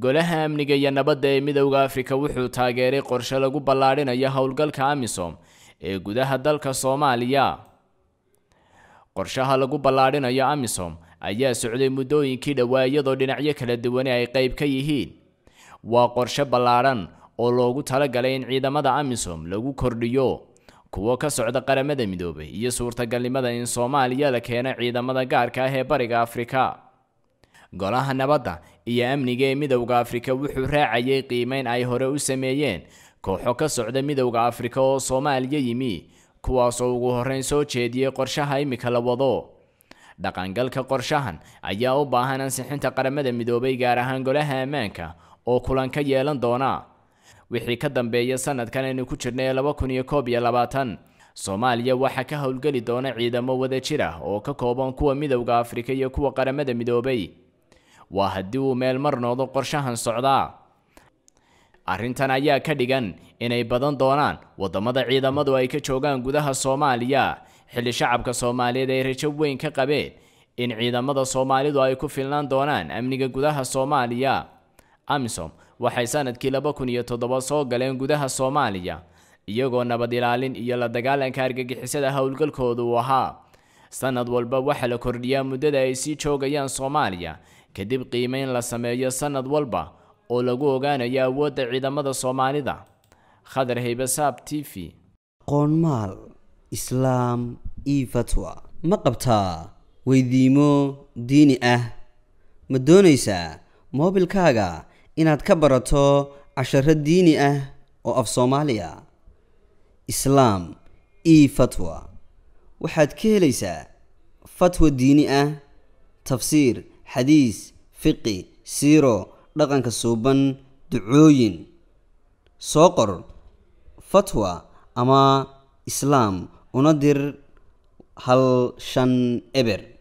golaha amniga iyo nabadda ee midowda afrika wuxuu taageeray qorshe lagu ballaadhinayo howlgalka amisom ee gudaha dalka soomaaliya qorshaha lagu ballaadhinayo amisom ayaa socday muddooyinkii dhowaa iyadoo dhinacyo kala duwani ay qayb ka yihiin waa qorshe ballaadhan oo loogu talagalay in ciidamada amisom lagu kordhiyo kuwo ka socda qaramada midoobay iyo suurtagalnimada in soomaaliya la keeno ciidamada gaarka ah ee bariga afrika golaha nabadda iyo amniga ee midowda afrika wuxuu raacayay qiimeyn ay hore u sameeyeen kooxo ka socda midowda afrika oo soomaaliya yimi kuwaasoo ugu horreyn soo jeediyey qorshaha iminka la wado dhaqangalka qorshahan ayaa u baahan ansixinta qaramada midoobay gaar ahaan golaha ammaanka oo kulan ka yeelan doona wixii ka dambeeya sanadkan aynu ku jirnay laba kun iyo koob iyo labaatan soomaaliya waxaa ka howlgeli doona ciidamo wada jir ah oo ka kooban kuwa midowda afrika iyo kuwa qaramada midoobay waa haddii uu meel mar noodo qorshahan socdaa arrintan ayaa ka dhigan inay badan doonaan waddamada ciidamadu ay ka joogaan gudaha soomaaliya xilli shacabka soomaaliyeed ay rajo weyn ka qabeen in ciidamada soomaalidu ay ku filnaan doonaan amniga gudaha soomaaliya amisom waxay sanadkii laba kun iyo toddoba soo galeen gudaha soomaaliya iyagoo nabad ilaalin iyo la dagaalanka argagixisada howlgalkoodu ahaa sanad walba waxaa la kordhiyaa muddada ay sii joogayaan soomaaliya kadib qiimeyn la sameeyo sannad walba oo lagu ogaanayo awoodda ciidamada soomaalida khadar haybasaab t v aqoonmaal islaam io fatwa ma qabtaa weydiimo diini ah ma doonaysaa moobilkaaga inaad ka barato casharo diini ah oo af soomaaliya islaam io fatwa waxaad ka helaysaa fatwa diini ah tafsiir xadiis fiqi siiro dhaqanka suuban ducooyin soo qor fatwa ama islaam una dir hal shan eber